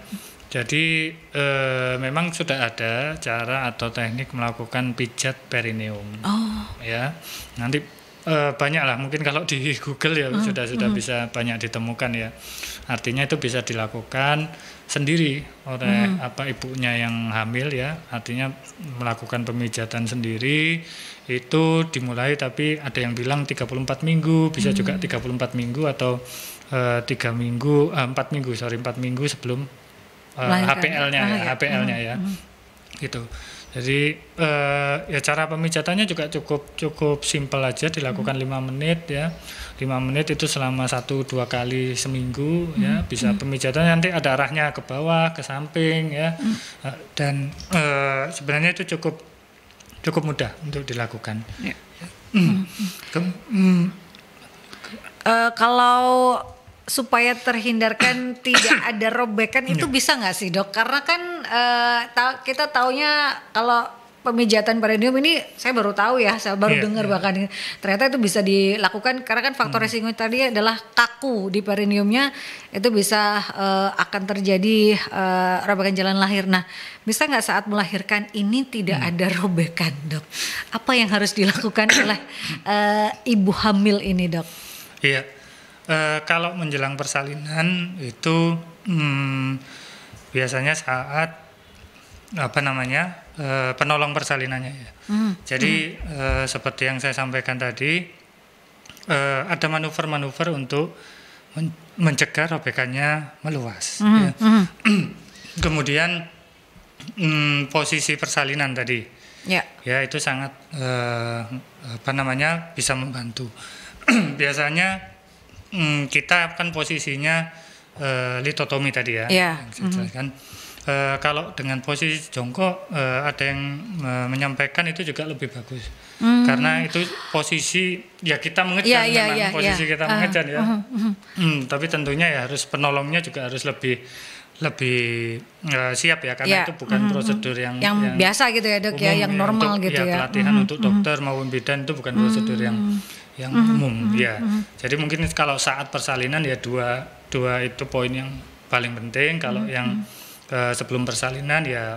jadi e, memang sudah ada cara atau teknik melakukan pijat perineum oh. ya nanti e, eh, banyak lah mungkin kalau di Google ya mm-hmm. sudah sudah mm-hmm. bisa banyak ditemukan ya artinya itu bisa dilakukan sendiri oleh hmm. apa ibunya yang hamil ya artinya melakukan pemijatan sendiri itu dimulai tapi ada yang bilang 34 minggu bisa hmm. juga 34 minggu atau eh, tiga uh, minggu eh, empat uh, minggu sorry empat minggu sebelum uh, eh, HPL-nya ya, HPL-nya ah, iya. hmm. ya hmm. gitu jadi eh, ya cara pemijatannya juga cukup cukup simpel aja dilakukan hmm. lima hmm. menit ya. lima menit itu selama satu dua kali seminggu hmm. ya bisa hmm. pemijatan nanti ada arahnya ke bawah, ke samping ya. Hmm. Eh, dan eh, sebenarnya itu cukup cukup mudah untuk dilakukan. Ya. Hmm. Hmm. hmm. Uh, kalau supaya terhindarkan tidak ada robekan itu iya. bisa nggak sih dok? Karena kan uh, kita taunya kalau pemijatan perineum ini saya baru tahu ya, saya baru yeah, dengar yeah. bahkan ternyata itu bisa dilakukan karena kan faktor hmm. resiko tadi adalah kaku di perineumnya itu bisa uh, akan terjadi uh, robekan jalan lahir. Nah, bisa nggak saat melahirkan ini tidak hmm. ada robekan, dok? Apa yang harus dilakukan oleh uh, ibu hamil ini, dok? Iya. Yeah E, kalau menjelang persalinan itu hmm, biasanya saat apa namanya e, penolong persalinannya ya. Hmm. Jadi hmm. E, seperti yang saya sampaikan tadi e, ada manuver-manuver untuk men mencegah robekannya meluas. Hmm. Ya. Hmm. Kemudian hmm, posisi persalinan tadi ya, ya itu sangat eh, apa namanya bisa membantu. Biasanya hmm, kita kan posisinya uh, litotomi tadi ya, yeah. Saya gitu, Mm -hmm. Uh, kan. eh, kalau dengan posisi jongkok uh, ada yang uh, menyampaikan itu juga lebih bagus mm. karena itu posisi ya kita mengejar yeah, yeah, memang yeah, posisi yeah. kita uh, mengejar ya uh, uh, uh. Hmm, tapi tentunya ya harus penolongnya juga harus lebih lebih uh, siap ya karena ya. itu bukan mm-hmm. prosedur yang, yang yang biasa gitu ya dok ya yang ya, normal untuk, gitu ya, ya. pelatihan mm-hmm. untuk mm-hmm. dokter mm-hmm. maupun bidan itu bukan mm-hmm. prosedur mm-hmm. yang yang mm-hmm. umum mm-hmm. ya mm-hmm. jadi mungkin kalau saat persalinan ya dua dua itu poin yang paling penting kalau mm-hmm. yang uh, sebelum persalinan ya uh,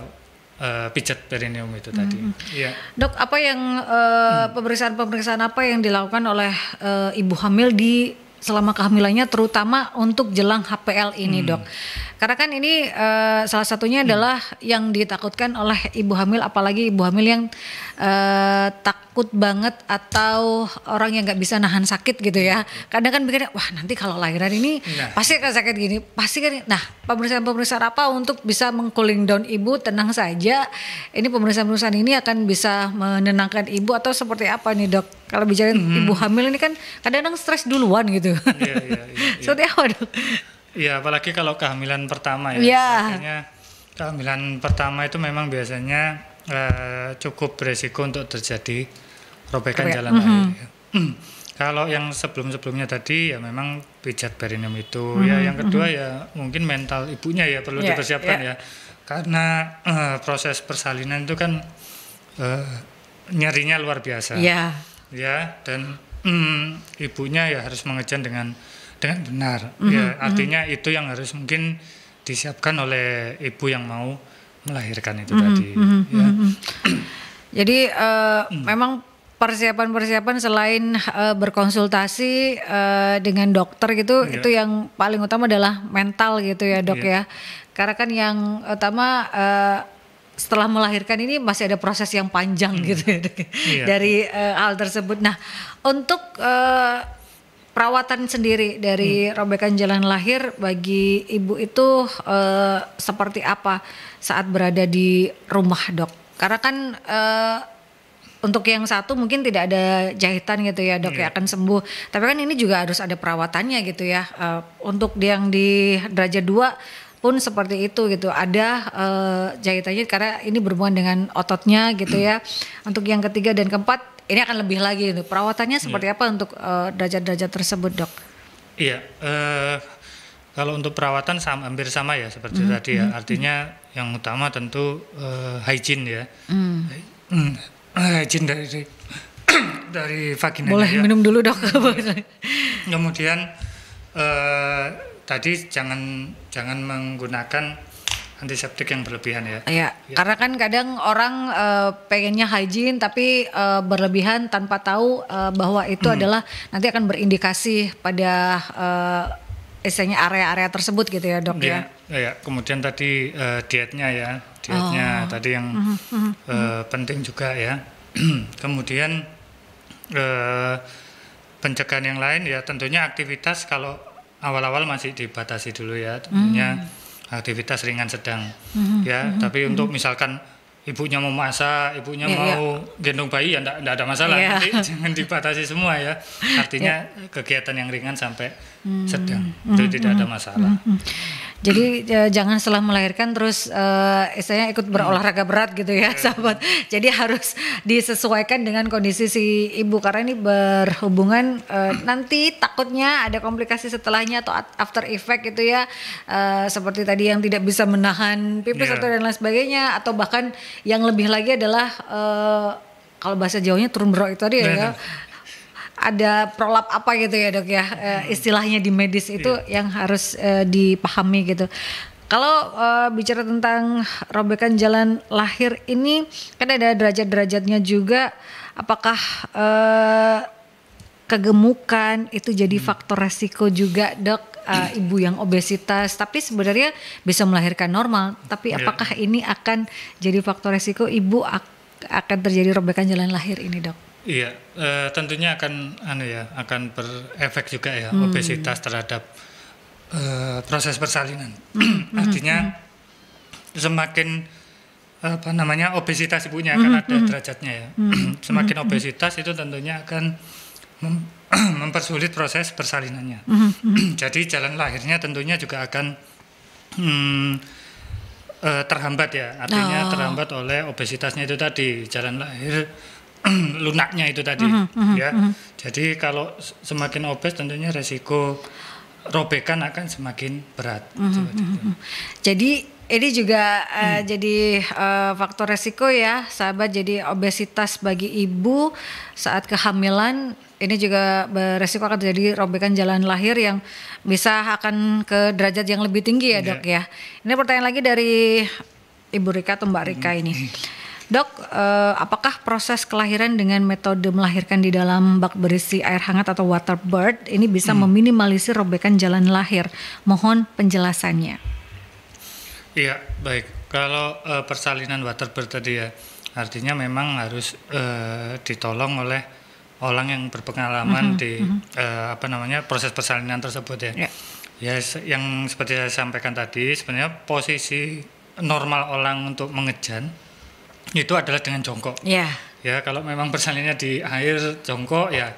eh, pijat perineum itu hmm. tadi. Ya. Dok, apa yang uh, pemeriksaan-pemeriksaan apa yang dilakukan oleh uh, ibu hamil di selama kehamilannya terutama untuk jelang HPL ini hmm. dok karena kan ini uh, salah satunya hmm. adalah hmm. yang ditakutkan oleh ibu hamil apalagi ibu hamil yang uh, takut banget atau orang yang nggak bisa nahan sakit gitu ya. Kadang kan mikirnya wah nanti kalau lahiran ini nah. pasti akan sakit gini, pasti kan. Nah pemeriksaan-pemeriksaan apa untuk bisa mengcooling down ibu tenang saja. Ini pemeriksaan-pemeriksaan ini akan bisa menenangkan ibu atau seperti apa nih dok? Kalau bicara hmm. ibu hamil ini kan kadang-kadang stres duluan gitu. Iya, iya, iya, iya. Seperti apa dok? Iya apalagi kalau kehamilan pertama ya. Iya. Kehamilan pertama itu memang biasanya uh, cukup beresiko untuk terjadi robekan Robek. jalan ya. mm -hmm. air. Kalau yang sebelum-sebelumnya tadi ya memang pijat perineum itu mm -hmm. ya yang kedua mm -hmm. ya mungkin mental ibunya ya perlu yeah, dipersiapkan yeah. ya karena uh, proses persalinan itu kan uh, eh, nyarinya luar biasa. Yeah. Ya dan mm, ibunya ya harus mengejan dengan dengan benar. Mm -hmm. Ya artinya mm -hmm. itu yang harus mungkin disiapkan oleh ibu yang mau melahirkan itu mm -hmm. tadi. Mm -hmm. ya. Mm-hmm. Jadi uh, mm. memang persiapan-persiapan selain uh, berkonsultasi uh, dengan dokter gitu, yeah. itu yang paling utama adalah mental gitu ya dok yeah. ya. Karena kan yang utama uh, setelah melahirkan ini masih ada proses yang panjang hmm. gitu ya, dok, yeah. Iya. dari uh, hal tersebut. Nah untuk uh, perawatan sendiri dari hmm. robekan jalan lahir bagi ibu itu uh, seperti apa saat berada di rumah dok? Karena kan uh, untuk yang satu mungkin tidak ada jahitan gitu ya dok hmm. ya iya. akan sembuh. Tapi kan ini juga harus ada perawatannya gitu ya. Uh, untuk yang di derajat dua pun seperti itu gitu. Ada uh, jahitannya karena ini berhubungan dengan ototnya gitu ya. Untuk yang ketiga dan keempat ini akan lebih lagi itu perawatannya iya. seperti yeah. apa untuk eh, derajat-derajat uh, tersebut dok? Iya uh, kalau untuk perawatan sama, hampir sama ya seperti mm -hmm. tadi ya hmm, hmm. artinya mm -hmm. yang utama tentu uh, hygiene ya mm. Mm, hygiene dari dari, dari vagina. Boleh ya. minum dulu dok. Hmm. Kemudian uh, tadi jangan jangan menggunakan antiseptik yang berlebihan ya. Iya, ya. karena kan kadang orang uh, pengennya hygiene tapi uh, berlebihan tanpa tahu uh, bahwa itu hmm. adalah nanti akan berindikasi pada uh, istilahnya area-area tersebut gitu ya, Dok ya. Iya, ya. kemudian tadi uh, dietnya ya, dietnya oh. tadi yang hmm Uh, hmm penting juga ya. kemudian uh, pencegahan yang lain ya tentunya aktivitas kalau awal-awal masih dibatasi dulu ya, tentunya Hmm aktivitas ringan sedang mm-hmm. ya mm-hmm. tapi untuk mm-hmm. misalkan ibunya mau masak ibunya yeah, mau yeah. gendong bayi ya tidak ada masalah yeah. Jadi, jangan dibatasi semua ya artinya yeah. kegiatan yang ringan sampai mm-hmm. sedang itu mm-hmm. tidak ada mm-hmm. masalah mm-hmm. Jadi eh, jangan setelah melahirkan terus uh, istilahnya ikut berolahraga berat gitu ya, iya. sahabat. Jadi harus disesuaikan dengan kondisi si ibu karena ini berhubungan uh, nanti takutnya ada komplikasi setelahnya atau after effect gitu ya. Uh, seperti tadi yang tidak bisa menahan pipis yeah. atau dan lain sebagainya atau bahkan yang lebih lagi adalah uh, kalau bahasa jauhnya turun berok itu tadi ya. Iya, ya iya ada prolap apa gitu ya dok ya uh, istilahnya di medis itu yeah. yang harus uh, dipahami gitu. Kalau uh, bicara tentang robekan jalan lahir ini kan ada derajat-derajatnya juga. Apakah uh, kegemukan itu jadi hmm. faktor resiko juga dok uh, ibu yang obesitas tapi sebenarnya bisa melahirkan normal tapi iya. apakah yeah. ini akan jadi faktor resiko ibu ak akan terjadi robekan jalan lahir ini dok? Iya, e, tentunya akan anu ya, akan berefek juga ya hmm. obesitas terhadap e, proses persalinan. Hmm, Artinya hmm, hmm. semakin apa namanya obesitas ibunya akan ada derajatnya ya. semakin obesitas itu tentunya akan mem mempersulit proses persalinannya. Jadi jalan lahirnya tentunya juga akan hmm, eh, terhambat ya. Artinya oh. terhambat oleh obesitasnya itu tadi jalan lahir lunaknya itu tadi mm -hmm, ya. Mm -hmm. Jadi kalau semakin obes tentunya resiko robekan akan semakin berat. Mm -hmm, mm -hmm. Jadi ini juga eh, hmm. jadi uh, faktor resiko ya, sahabat. Jadi obesitas bagi ibu saat kehamilan ini juga beresiko akan terjadi robekan jalan lahir yang bisa akan ke derajat yang lebih tinggi ya, iya. dok ya. Ini pertanyaan lagi dari Ibu Rika atau Mbak Rika hmm. ini. Dok, eh, apakah proses kelahiran dengan metode melahirkan di dalam bak berisi air hangat atau water birth ini bisa hmm. meminimalisir robekan jalan lahir? Mohon penjelasannya. Iya, baik. Kalau eh, persalinan water birth tadi ya, artinya memang harus eh, ditolong oleh orang yang berpengalaman mm -hmm, di mm -hmm. Eh, apa namanya proses persalinan tersebut ya. Yeah. Ya, ya yang seperti saya sampaikan tadi, sebenarnya posisi normal orang untuk mengejan itu adalah dengan jongkok. Ya. Ya, kalau memang persalinannya di air jongkok ya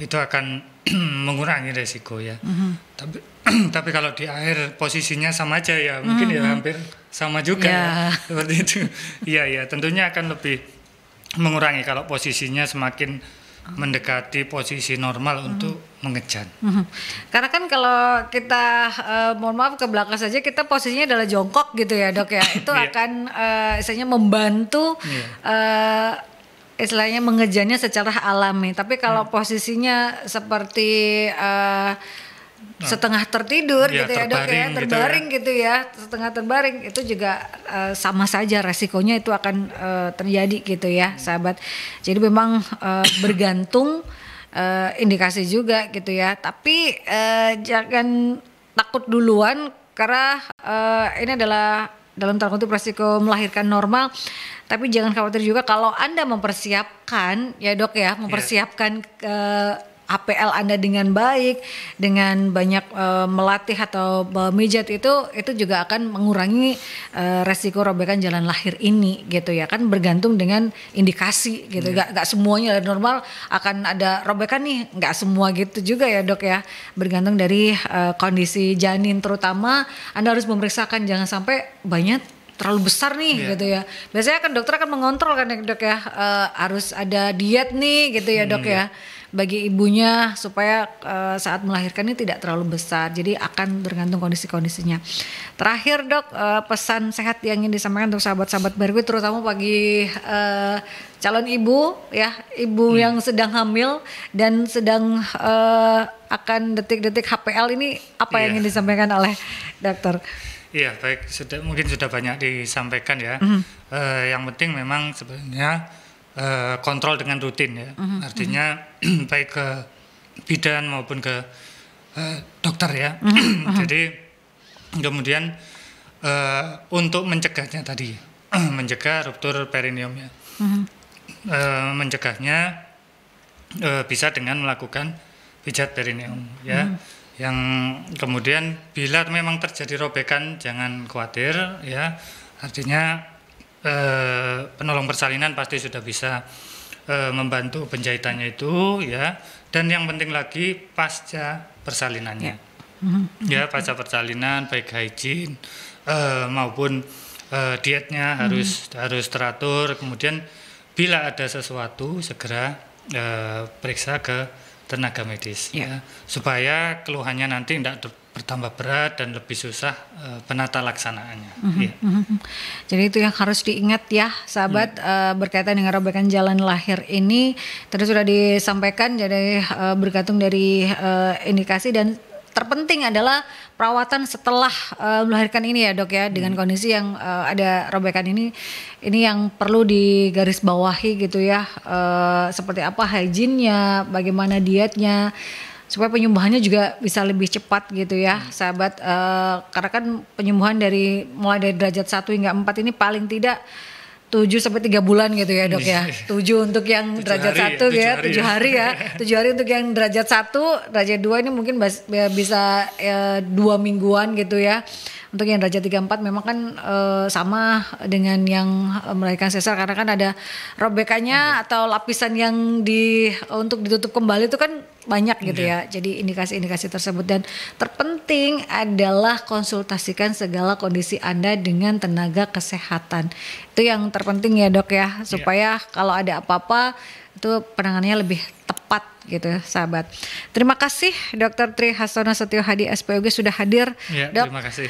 itu akan mengurangi resiko ya. Mm -hmm. Tapi tapi kalau di air posisinya sama aja ya, mungkin mm -hmm. ya mhm. hampir sama juga yeah. ya. ya. Seperti itu. Iya, ya, tentunya akan lebih mengurangi kalau posisinya semakin mendekati posisi normal hmm. untuk mengejan. Hmm. Karena kan kalau kita uh, mohon maaf ke belakang saja kita posisinya adalah jongkok gitu ya dok ya itu yeah. akan uh, istilahnya membantu yeah. Iya. uh, istilahnya mengejarnya secara alami. Tapi kalau hmm. posisinya seperti uh, Nah. setengah tertidur ya, gitu ya dok ya terbaring gitu ya. gitu ya setengah terbaring itu juga uh, sama saja resikonya itu akan uh, terjadi gitu ya hmm. sahabat jadi memang uh, bergantung uh, indikasi juga gitu ya tapi uh, jangan takut duluan karena uh, ini adalah dalam tanda kutip resiko melahirkan normal tapi jangan khawatir juga kalau anda mempersiapkan ya dok ya iya. mempersiapkan yeah. ke APL Anda dengan baik, dengan banyak e, melatih atau mijat itu itu juga akan mengurangi e, resiko robekan jalan lahir ini gitu ya kan bergantung dengan indikasi gitu. Yeah. Gak, gak semuanya normal akan ada robekan nih, gak semua gitu juga ya dok ya. Bergantung dari e, kondisi janin terutama Anda harus memeriksakan jangan sampai banyak terlalu besar nih yeah. gitu ya. Biasanya kan dokter akan mengontrol kan ya dok ya uh, harus ada diet nih gitu ya hmm, dok hmm, ya. Yeah bagi ibunya supaya uh, saat ini tidak terlalu besar. Jadi akan bergantung kondisi-kondisinya. Terakhir dok uh, pesan sehat yang ingin disampaikan untuk sahabat-sahabat berikut terutama bagi uh, calon ibu ya ibu hmm. yang sedang hamil dan sedang uh, akan detik-detik HPL ini apa yeah. yang iya. ingin disampaikan oleh dokter? Iya baik sudah mungkin sudah banyak disampaikan ya. Mm. Uh, yang penting memang sebenarnya uh, kontrol dengan rutin ya. Mm-hmm. Artinya mm-hmm. baik ke bidan maupun ke uh, dokter ya. Mm-hmm. Jadi kemudian uh, untuk mencegahnya tadi mencegah ruptur perineum ya. Mm-hmm. Uh, mencegahnya uh, bisa dengan melakukan pijat perineum ya. Mm-hmm yang kemudian bila memang terjadi robekan jangan khawatir ya artinya Eh, penolong persalinan pasti sudah bisa eh, membantu penjahitannya itu ya dan yang penting lagi pasca persalinannya ya, ya pasca persalinan baik hygiene eh, maupun eh, dietnya harus hmm. harus teratur kemudian bila ada sesuatu segera eh, periksa ke tenaga medis ya. ya supaya keluhannya nanti tidak bertambah berat dan lebih susah e, penata laksanaannya. Mm iya. -hmm. Mhm. yeah. mm -hmm. Jadi itu yang harus diingat ya, sahabat mm. e, berkaitan dengan robekan jalan lahir ini tadi sudah disampaikan jadi e, bergantung dari e, indikasi dan terpenting adalah perawatan setelah e, melahirkan ini ya dok ya mm. dengan hmm. kondisi yang e, ada robekan ini ini yang perlu digarisbawahi gitu ya e, seperti apa hygiene-nya, bagaimana dietnya supaya penyembuhannya juga bisa lebih cepat gitu ya hmm. sahabat e, karena kan penyembuhan dari mulai dari derajat 1 hingga 4 ini paling tidak 7 sampai 3 bulan gitu ya dok ya 7 iya. untuk yang derajat hari, 1 ya 7 ya. hari ya 7 hari untuk yang derajat 1 derajat 2 ini mungkin ya bisa ya, 2 mingguan gitu ya untuk yang derajat 34 memang kan uh, sama dengan yang eh, melahirkan sesar karena kan ada robekannya hmm. atau lapisan yang di untuk ditutup kembali itu kan banyak gitu iya. ya. Jadi indikasi-indikasi tersebut dan terpenting adalah konsultasikan segala kondisi Anda dengan tenaga kesehatan. Itu yang terpenting ya, Dok ya, iya. supaya yeah. kalau ada apa-apa itu penanganannya lebih tepat gitu ya, sahabat. Terima kasih Dr. Tri Hasono Setio Hadi SPOG sudah hadir. Ya, dok, terima kasih.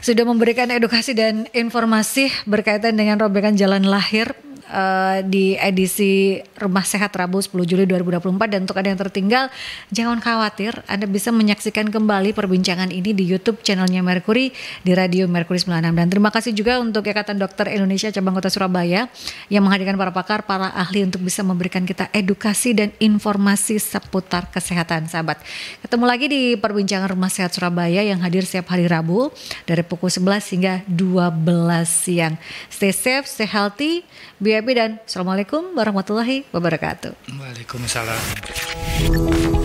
sudah memberikan edukasi dan informasi berkaitan dengan robekan jalan lahir Eh, di edisi Rumah Sehat Rabu 10 Juli 2024 dan untuk ada yang tertinggal jangan khawatir Anda bisa menyaksikan kembali perbincangan ini di YouTube channelnya Mercury di Radio Mercury 96 dan terima kasih juga untuk Ikatan Dokter Indonesia cabang Kota Surabaya yang menghadirkan para pakar, para ahli untuk bisa memberikan kita edukasi dan informasi seputar kesehatan sahabat. Ketemu lagi di perbincangan Rumah Sehat Surabaya yang hadir setiap hari Rabu dari pukul 11 hingga 12 siang. Stay safe, stay healthy, be Happy dan Assalamualaikum warahmatullahi wabarakatuh. Waalaikumsalam.